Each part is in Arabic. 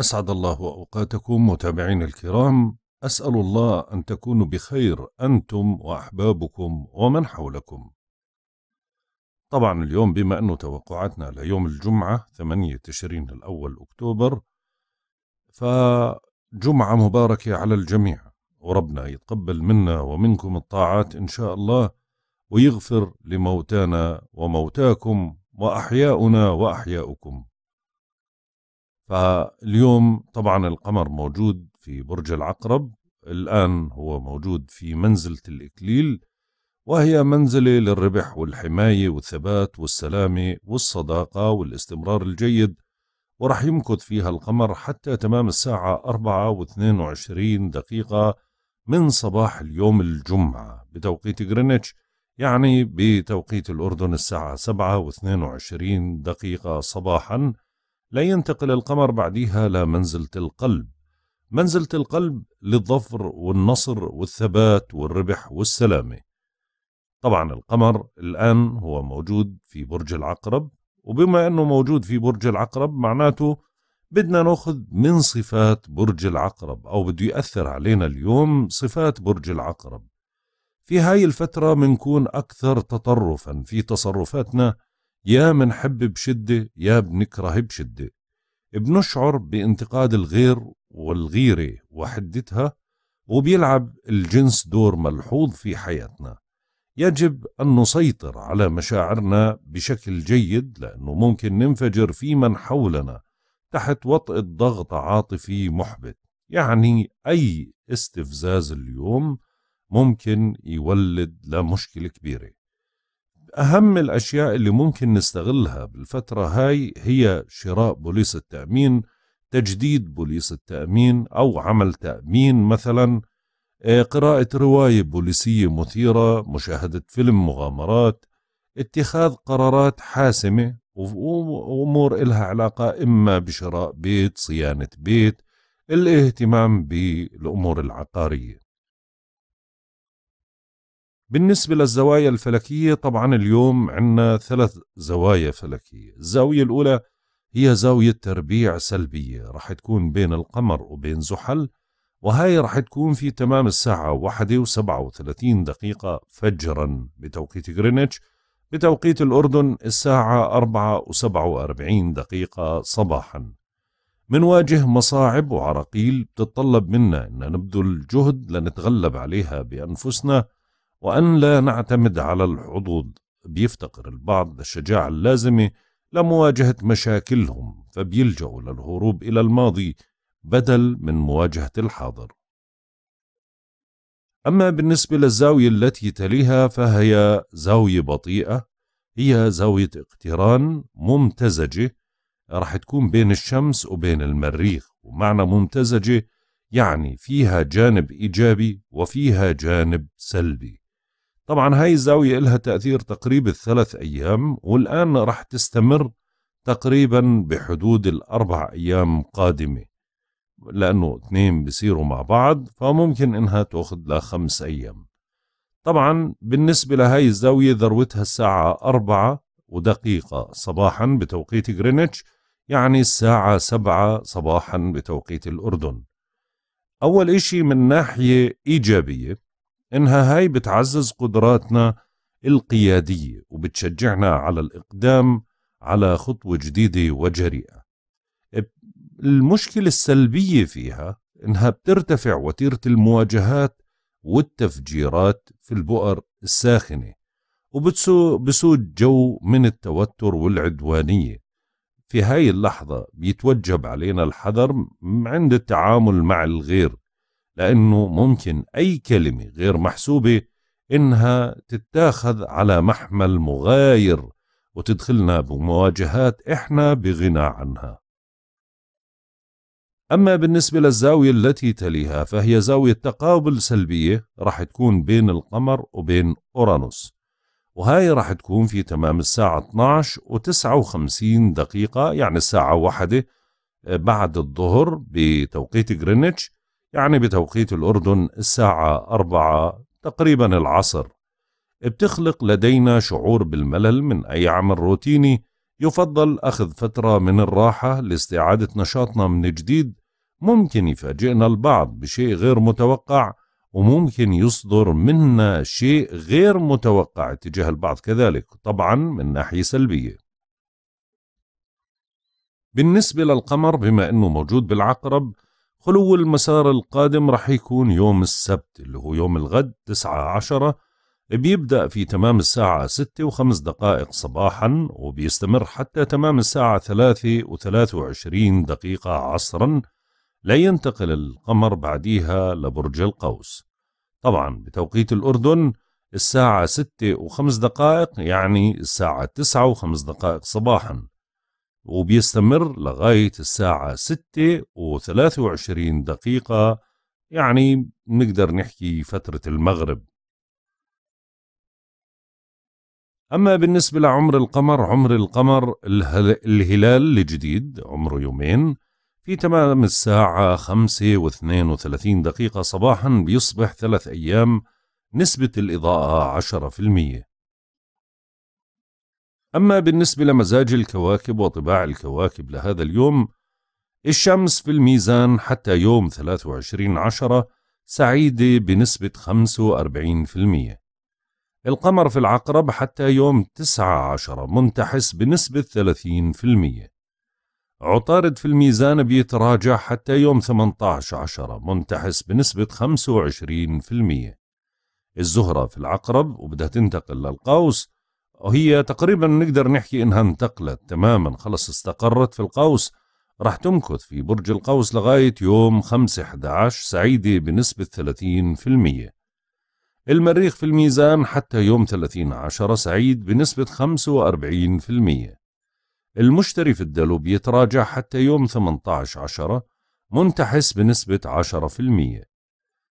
أسعد الله أوقاتكم متابعين الكرام أسأل الله أن تكونوا بخير أنتم وأحبابكم ومن حولكم طبعا اليوم بما أنه توقعاتنا ليوم الجمعة 8 تشرين الأول أكتوبر فجمعة مباركة على الجميع وربنا يتقبل منا ومنكم الطاعات إن شاء الله ويغفر لموتانا وموتاكم وأحياؤنا وأحياؤكم فاليوم طبعا القمر موجود في برج العقرب الآن هو موجود في منزلة الإكليل وهي منزلة للربح والحماية والثبات والسلامة والصداقة والاستمرار الجيد ورح يمكث فيها القمر حتى تمام الساعة 4 22 دقيقة من صباح اليوم الجمعة بتوقيت غرينتش يعني بتوقيت الأردن الساعة 7 و22 دقيقة صباحاً لا ينتقل القمر بعديها لمنزلة القلب منزلة القلب للظفر والنصر والثبات والربح والسلامة طبعا القمر الآن هو موجود في برج العقرب وبما أنه موجود في برج العقرب معناته بدنا ناخذ من صفات برج العقرب أو بده يأثر علينا اليوم صفات برج العقرب في هاي الفترة منكون أكثر تطرفا في تصرفاتنا يا منحب بشدة يا بنكره بشدة بنشعر بانتقاد الغير والغيرة وحدتها وبيلعب الجنس دور ملحوظ في حياتنا يجب أن نسيطر على مشاعرنا بشكل جيد لأنه ممكن ننفجر في من حولنا تحت وطئ ضغط عاطفي محبط يعني أي استفزاز اليوم ممكن يولد لمشكلة كبيرة أهم الأشياء اللي ممكن نستغلها بالفترة هاي هي شراء بوليس التأمين تجديد بوليس التأمين أو عمل تأمين مثلا آه، قراءة رواية بوليسية مثيرة مشاهدة فيلم مغامرات اتخاذ قرارات حاسمة وأمور إلها علاقة إما بشراء بيت صيانة بيت الاهتمام بالأمور العقارية بالنسبة للزوايا الفلكية طبعا اليوم عندنا ثلاث زوايا فلكية الزاوية الأولى هي زاوية تربيع سلبية رح تكون بين القمر وبين زحل وهي رح تكون في تمام الساعة واحدة وسبعة وثلاثين دقيقة فجرا بتوقيت غرينتش بتوقيت الأردن الساعة أربعة وسبعة وأربعين دقيقة صباحا منواجه مصاعب وعراقيل بتتطلب منا أن نبذل جهد لنتغلب عليها بأنفسنا وأن لا نعتمد على الحظوظ بيفتقر البعض للشجاعة اللازمة لمواجهة مشاكلهم فبيلجأوا للهروب إلى الماضي بدل من مواجهة الحاضر أما بالنسبة للزاوية التي تليها فهي زاوية بطيئة هي زاوية اقتران ممتزجة رح تكون بين الشمس وبين المريخ ومعنى ممتزجة يعني فيها جانب إيجابي وفيها جانب سلبي طبعا هاي الزاوية لها تأثير تقريب الثلاث أيام والآن راح تستمر تقريبا بحدود الأربع أيام قادمة لأنه اثنين بيصيروا مع بعض فممكن إنها تأخذ لخمس أيام طبعا بالنسبة لهاي الزاوية ذروتها الساعة أربعة ودقيقة صباحا بتوقيت غرينتش يعني الساعة سبعة صباحا بتوقيت الأردن أول إشي من ناحية إيجابية إنها هاي بتعزز قدراتنا القيادية وبتشجعنا على الإقدام على خطوة جديدة وجريئة المشكلة السلبية فيها إنها بترتفع وتيرة المواجهات والتفجيرات في البؤر الساخنة وبسود جو من التوتر والعدوانية في هاي اللحظة بيتوجب علينا الحذر عند التعامل مع الغير لأنه ممكن أي كلمة غير محسوبة إنها تتاخذ على محمل مغاير وتدخلنا بمواجهات إحنا بغنى عنها أما بالنسبة للزاوية التي تليها فهي زاوية تقابل سلبية راح تكون بين القمر وبين أورانوس وهاي راح تكون في تمام الساعة 12 و 59 دقيقة يعني الساعة واحدة آه، بعد الظهر بتوقيت غرينتش يعني بتوقيت الأردن الساعة أربعة تقريبا العصر بتخلق لدينا شعور بالملل من أي عمل روتيني يفضل أخذ فترة من الراحة لاستعادة نشاطنا من جديد ممكن يفاجئنا البعض بشيء غير متوقع وممكن يصدر منا شيء غير متوقع تجاه البعض كذلك طبعا من ناحية سلبية بالنسبة للقمر بما أنه موجود بالعقرب خلو المسار القادم رح يكون يوم السبت اللي هو يوم الغد تسعة عشرة بيبدأ في تمام الساعة ستة وخمس دقائق صباحا وبيستمر حتى تمام الساعة ثلاثة وثلاثة وعشرين دقيقة عصرا لا ينتقل القمر بعديها لبرج القوس طبعا بتوقيت الأردن الساعة ستة وخمس دقائق يعني الساعة تسعة وخمس دقائق صباحا وبيستمر لغاية الساعة 6 و23 دقيقة يعني نقدر نحكي فترة المغرب أما بالنسبة لعمر القمر عمر القمر الهلال الجديد عمره يومين في تمام الساعة 5 و32 دقيقة صباحا بيصبح ثلاث أيام نسبة الإضاءة 10% أما بالنسبة لمزاج الكواكب وطباع الكواكب لهذا اليوم الشمس في الميزان حتى يوم 23 عشرة سعيدة بنسبة 45% القمر في العقرب حتى يوم 19 منتحس بنسبة 30% عطارد في الميزان بيتراجع حتى يوم 18 عشرة منتحس بنسبة 25% الزهرة في العقرب وبدها تنتقل للقوس وهي تقريبا نقدر نحكي انها انتقلت تماما خلص استقرت في القوس راح تمكث في برج القوس لغاية يوم 5/11 سعيدة بنسبة 30% المريخ في الميزان حتى يوم 30 عشرة سعيد بنسبة 45% المشتري في الدلو بيتراجع حتى يوم 18 عشرة منتحس بنسبة 10%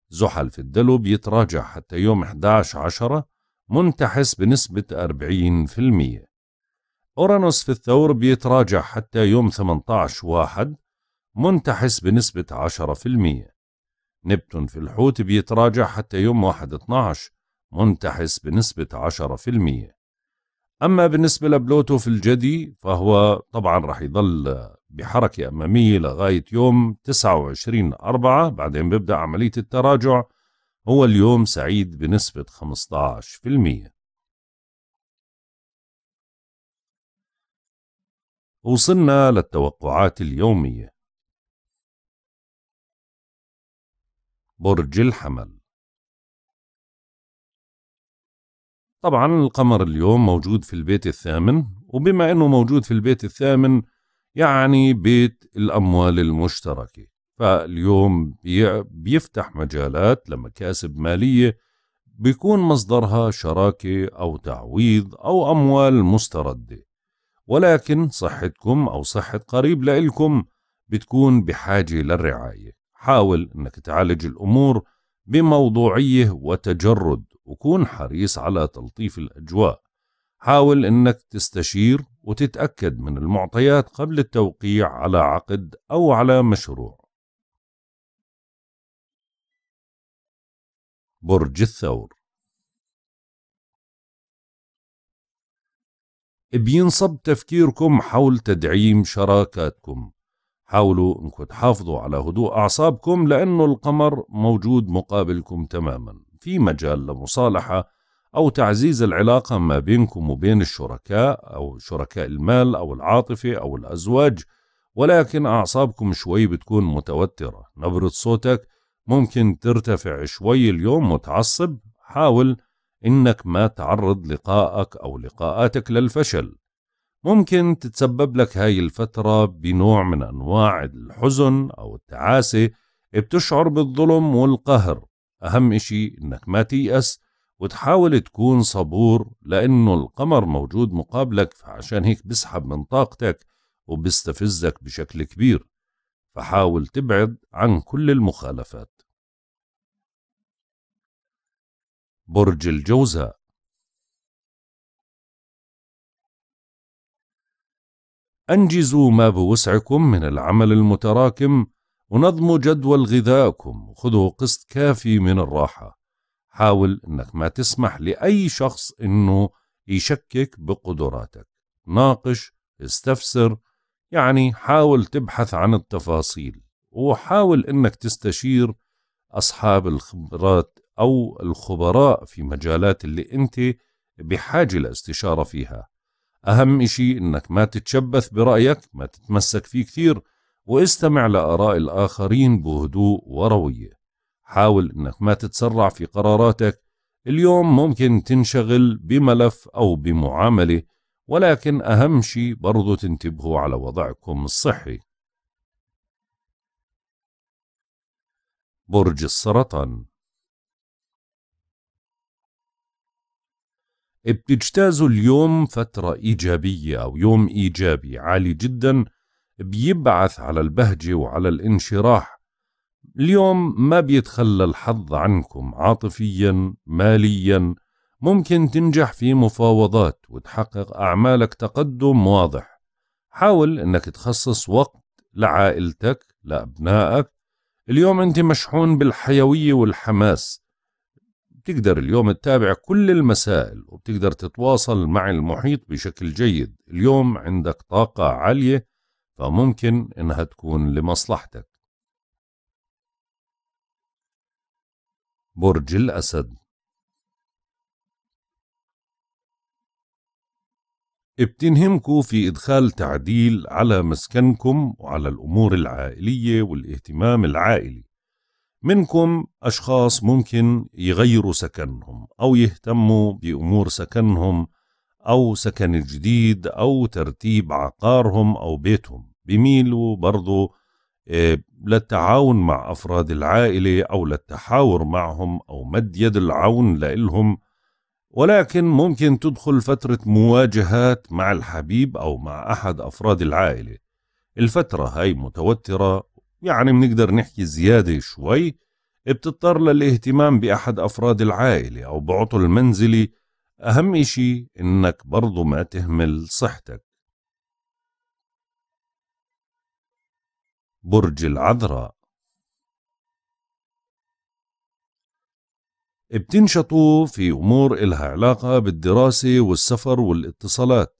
زحل في الدلو بيتراجع حتى يوم 11 عشرة منتحس بنسبة 40% أورانوس في الثور بيتراجع حتى يوم 18 واحد منتحس بنسبة 10% نبتون في الحوت بيتراجع حتى يوم 1 12 منتحس بنسبة 10% أما بالنسبة لبلوتو في الجدي فهو طبعا رح يضل بحركة أمامية لغاية يوم 29 أربعة بعدين بيبدأ عملية التراجع هو اليوم سعيد بنسبة 15% وصلنا للتوقعات اليومية برج الحمل طبعا القمر اليوم موجود في البيت الثامن وبما انه موجود في البيت الثامن يعني بيت الاموال المشتركه فاليوم بيفتح مجالات لمكاسب مالية بيكون مصدرها شراكة أو تعويض أو أموال مستردة ولكن صحتكم أو صحة قريب لإلكم بتكون بحاجة للرعاية حاول أنك تعالج الأمور بموضوعية وتجرد وكون حريص على تلطيف الأجواء حاول أنك تستشير وتتأكد من المعطيات قبل التوقيع على عقد أو على مشروع برج الثور بينصب تفكيركم حول تدعيم شراكاتكم حاولوا انكم تحافظوا على هدوء اعصابكم لانه القمر موجود مقابلكم تماما في مجال لمصالحه او تعزيز العلاقه ما بينكم وبين الشركاء او شركاء المال او العاطفه او الازواج ولكن اعصابكم شوي بتكون متوتره نبره صوتك ممكن ترتفع شوي اليوم متعصب حاول إنك ما تعرض لقائك أو لقاءاتك للفشل ممكن تتسبب لك هاي الفترة بنوع من أنواع الحزن أو التعاسة بتشعر بالظلم والقهر أهم إشي إنك ما تيأس وتحاول تكون صبور لأنه القمر موجود مقابلك فعشان هيك بسحب من طاقتك وبيستفزك بشكل كبير فحاول تبعد عن كل المخالفات برج الجوزاء أنجزوا ما بوسعكم من العمل المتراكم ونظموا جدول غذائكم وخذوا قسط كافي من الراحة حاول أنك ما تسمح لأي شخص أنه يشكك بقدراتك ناقش استفسر يعني حاول تبحث عن التفاصيل وحاول أنك تستشير أصحاب الخبرات أو الخبراء في مجالات اللي أنت بحاجة لاستشارة فيها أهم إشي إنك ما تتشبث برأيك ما تتمسك فيه كثير واستمع لآراء الآخرين بهدوء وروية حاول إنك ما تتسرع في قراراتك اليوم ممكن تنشغل بملف أو بمعاملة ولكن أهم شيء برضو تنتبهوا على وضعكم الصحي برج السرطان بتجتازوا اليوم فترة إيجابية أو يوم إيجابي عالي جدا بيبعث على البهجة وعلى الانشراح اليوم ما بيتخلى الحظ عنكم عاطفيا ماليا ممكن تنجح في مفاوضات وتحقق أعمالك تقدم واضح حاول أنك تخصص وقت لعائلتك لأبنائك اليوم أنت مشحون بالحيوية والحماس بتقدر اليوم تتابع كل المسائل وبتقدر تتواصل مع المحيط بشكل جيد اليوم عندك طاقة عالية فممكن إنها تكون لمصلحتك برج الأسد بتنهمكوا في إدخال تعديل على مسكنكم وعلى الأمور العائلية والاهتمام العائلي منكم أشخاص ممكن يغيروا سكنهم أو يهتموا بأمور سكنهم أو سكن جديد أو ترتيب عقارهم أو بيتهم بيميلوا برضو آه، للتعاون مع أفراد العائلة أو للتحاور معهم أو مد يد العون لإلهم ولكن ممكن تدخل فترة مواجهات مع الحبيب أو مع أحد أفراد العائلة الفترة هاي متوترة يعني بنقدر نحكي زيادة شوي بتضطر للاهتمام بأحد أفراد العائلة أو بعطل منزلي أهم إشي إنك برضو ما تهمل صحتك برج العذراء بتنشطوا في أمور إلها علاقة بالدراسة والسفر والاتصالات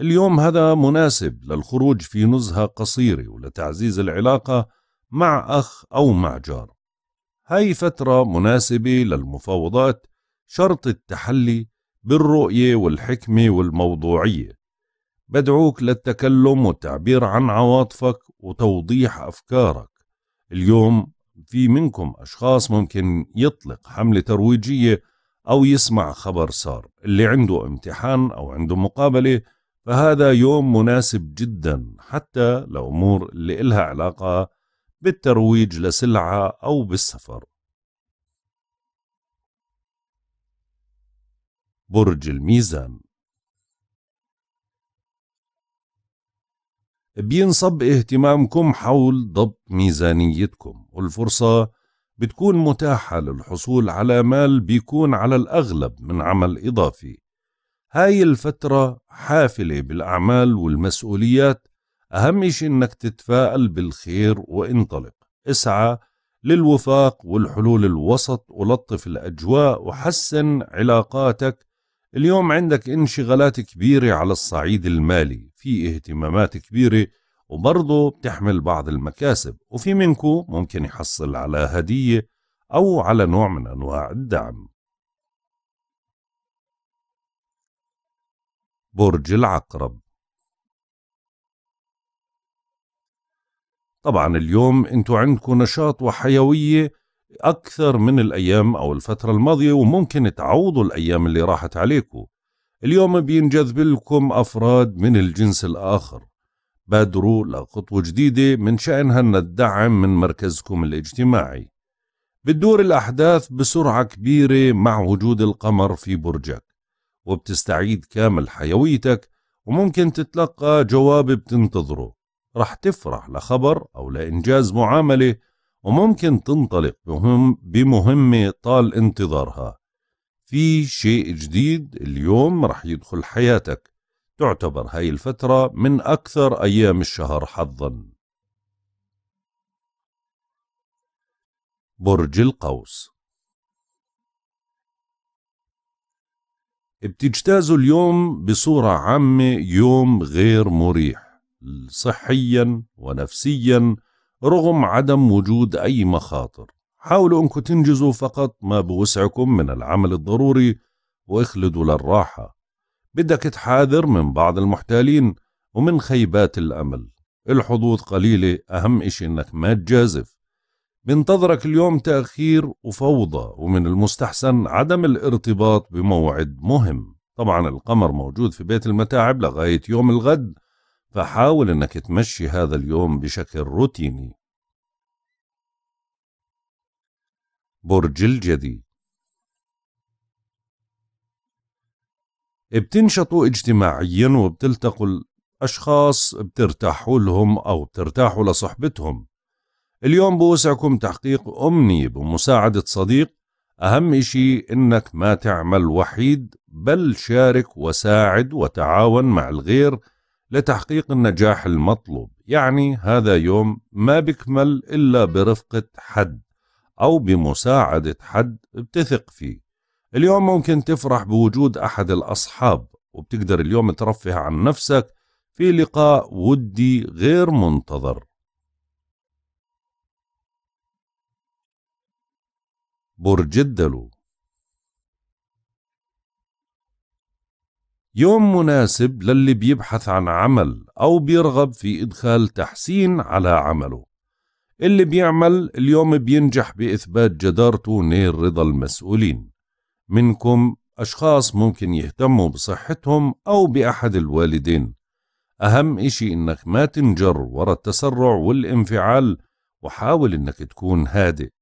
اليوم هذا مناسب للخروج في نزهة قصيرة ولتعزيز العلاقة مع أخ أو مع جار هاي فترة مناسبة للمفاوضات شرط التحلي بالرؤية والحكمة والموضوعية بدعوك للتكلم والتعبير عن عواطفك وتوضيح أفكارك اليوم في منكم أشخاص ممكن يطلق حملة ترويجية أو يسمع خبر صار اللي عنده امتحان أو عنده مقابلة فهذا يوم مناسب جدا حتى لأمور اللي إلها علاقة بالترويج لسلعة أو بالسفر برج الميزان بينصب اهتمامكم حول ضبط ميزانيتكم والفرصة بتكون متاحة للحصول على مال بيكون على الأغلب من عمل إضافي هاي الفترة حافلة بالأعمال والمسؤوليات أهم شيء إنك تتفائل بالخير وانطلق اسعى للوفاق والحلول الوسط ولطف الأجواء وحسن علاقاتك اليوم عندك انشغالات كبيرة على الصعيد المالي في اهتمامات كبيرة وبرضه بتحمل بعض المكاسب وفي منكم ممكن يحصل على هدية أو على نوع من أنواع الدعم برج العقرب طبعا اليوم انتو عندكم نشاط وحيوية أكثر من الأيام أو الفترة الماضية وممكن تعوضوا الأيام اللي راحت عليكم اليوم بينجذب لكم أفراد من الجنس الآخر بادروا لخطوة جديدة من شأنها أن الدعم من مركزكم الاجتماعي بتدور الأحداث بسرعة كبيرة مع وجود القمر في برجك وبتستعيد كامل حيويتك وممكن تتلقى جواب بتنتظره رح تفرح لخبر أو لإنجاز معاملة وممكن تنطلق بمهمة طال انتظارها في شيء جديد اليوم رح يدخل حياتك تعتبر هاي الفترة من أكثر أيام الشهر حظا برج القوس بتجتازوا اليوم بصورة عامة يوم غير مريح صحيا ونفسيا رغم عدم وجود أي مخاطر حاولوا أنكم تنجزوا فقط ما بوسعكم من العمل الضروري واخلدوا للراحة بدك تحاذر من بعض المحتالين ومن خيبات الأمل الحظوظ قليلة أهم إشي إنك ما تجازف بينتظرك اليوم تأخير وفوضى ومن المستحسن عدم الارتباط بموعد مهم طبعا القمر موجود في بيت المتاعب لغاية يوم الغد فحاول انك تمشي هذا اليوم بشكل روتيني برج الجدي بتنشطوا اجتماعيا وبتلتقوا الأشخاص بترتاحوا لهم أو بترتاحوا لصحبتهم اليوم بوسعكم تحقيق أمني بمساعدة صديق أهم إشي إنك ما تعمل وحيد بل شارك وساعد وتعاون مع الغير لتحقيق النجاح المطلوب يعني هذا يوم ما بكمل إلا برفقة حد أو بمساعدة حد بتثق فيه اليوم ممكن تفرح بوجود أحد الأصحاب وبتقدر اليوم ترفه عن نفسك في لقاء ودي غير منتظر برج الدلو يوم مناسب للي بيبحث عن عمل أو بيرغب في إدخال تحسين على عمله اللي بيعمل اليوم بينجح بإثبات جدارته نير رضا المسؤولين منكم أشخاص ممكن يهتموا بصحتهم أو بأحد الوالدين أهم إشي إنك ما تنجر ورا التسرع والانفعال وحاول إنك تكون هادئ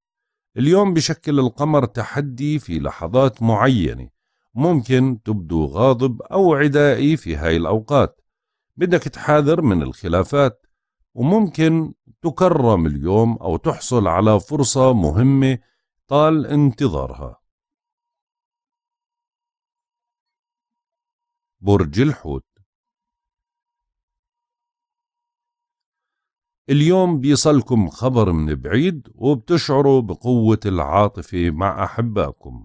اليوم بشكل القمر تحدي في لحظات معينة ممكن تبدو غاضب أو عدائي في هاي الأوقات بدك تحاذر من الخلافات وممكن تكرم اليوم أو تحصل على فرصة مهمة طال انتظارها برج الحوت اليوم بيصلكم خبر من بعيد وبتشعروا بقوة العاطفة مع أحبائكم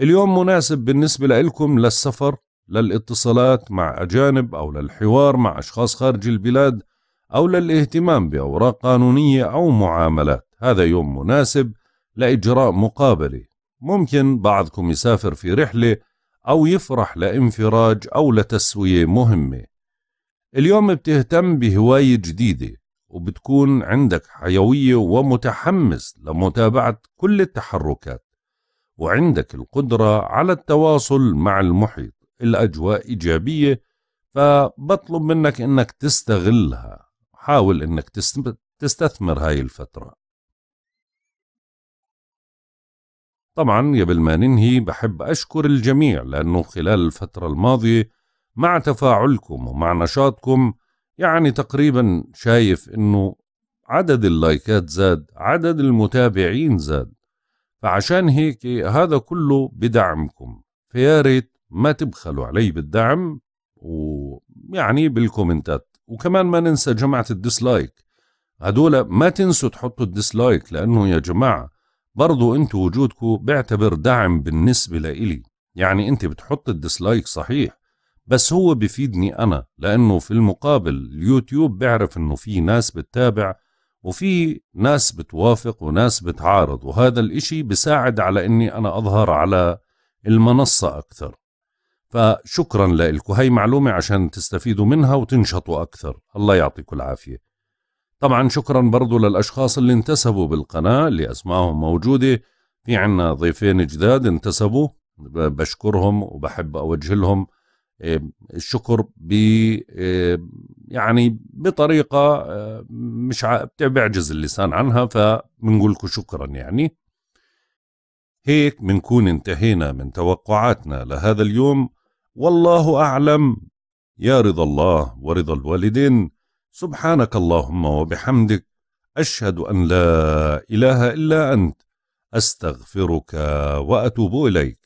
اليوم مناسب بالنسبة لكم للسفر للاتصالات مع أجانب أو للحوار مع أشخاص خارج البلاد أو للاهتمام بأوراق قانونية أو معاملات هذا يوم مناسب لإجراء مقابلة ممكن بعضكم يسافر في رحلة أو يفرح لانفراج أو لتسوية مهمة اليوم بتهتم بهواية جديدة وبتكون عندك حيوية ومتحمس لمتابعة كل التحركات وعندك القدرة على التواصل مع المحيط الأجواء إيجابية فبطلب منك أنك تستغلها حاول أنك تستثمر هاي الفترة طبعا قبل ما ننهي بحب أشكر الجميع لأنه خلال الفترة الماضية مع تفاعلكم ومع نشاطكم يعني تقريبا شايف انه عدد اللايكات زاد عدد المتابعين زاد فعشان هيك هذا كله بدعمكم فيا ريت ما تبخلوا علي بالدعم ويعني بالكومنتات وكمان ما ننسى جماعة الديسلايك هدول ما تنسوا تحطوا الديسلايك لأنه يا جماعة برضو أنت وجودكم بيعتبر دعم بالنسبة لإلي يعني أنت بتحط الديسلايك صحيح بس هو بفيدني أنا لأنه في المقابل اليوتيوب بيعرف أنه في ناس بتتابع وفي ناس بتوافق وناس بتعارض وهذا الإشي بساعد على أني أنا أظهر على المنصة أكثر فشكرا لكم هاي معلومة عشان تستفيدوا منها وتنشطوا أكثر الله يعطيكم العافية طبعا شكرا برضو للأشخاص اللي انتسبوا بالقناة اللي أسمائهم موجودة في عنا ضيفين جداد انتسبوا بشكرهم وبحب أوجه لهم آه، الشكر ب آه، يعني بطريقه آه، مش بيعجز اللسان عنها فبنقول لكم شكرا يعني هيك بنكون انتهينا من توقعاتنا لهذا اليوم والله اعلم يا رضا الله ورضا الوالدين سبحانك اللهم وبحمدك اشهد ان لا اله الا انت استغفرك واتوب اليك